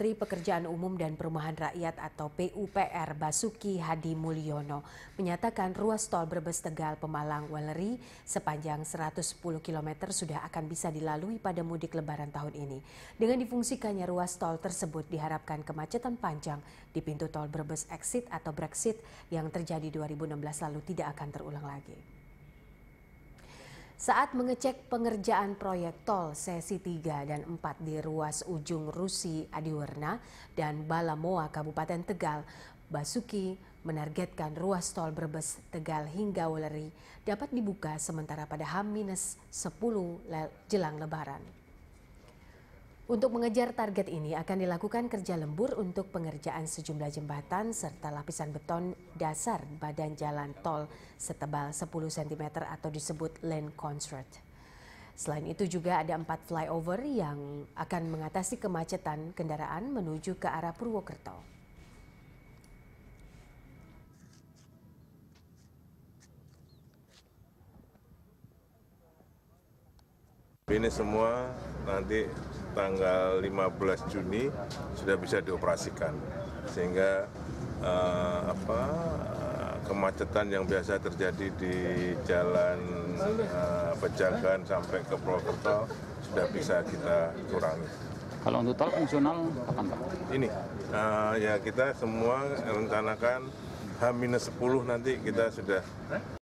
Menteri Pekerjaan Umum dan Perumahan Rakyat atau PUPR Basuki Hadi Mulyono menyatakan ruas tol Brebes Tegal Pemalang Weleri sepanjang 110 km sudah akan bisa dilalui pada mudik lebaran tahun ini. Dengan difungsikannya ruas tol tersebut diharapkan kemacetan panjang di pintu tol Brebes Exit atau Brexit yang terjadi 2016 lalu tidak akan terulang lagi saat mengecek pengerjaan proyek tol sesi 3 dan 4 di ruas ujung Rusi Adiwarna dan Balamoa Kabupaten Tegal, Basuki menargetkan ruas tol Brebes Tegal hingga Weleri dapat dibuka sementara pada H-10 jelang lebaran. Untuk mengejar target ini akan dilakukan kerja lembur untuk pengerjaan sejumlah jembatan serta lapisan beton dasar badan jalan tol setebal 10 cm atau disebut land construct. Selain itu juga ada empat flyover yang akan mengatasi kemacetan kendaraan menuju ke arah Purwokerto. Ini semua nanti tanggal 15 Juni sudah bisa dioperasikan sehingga uh, apa eh, kemacetan yang biasa terjadi di jalan uh, eh, Pejagan sampai ke Purwokerto sudah bisa kita kurangi. Kalau untuk tol fungsional kapan Pak? Ini uh, ya kita semua rencanakan H-10 nanti kita sudah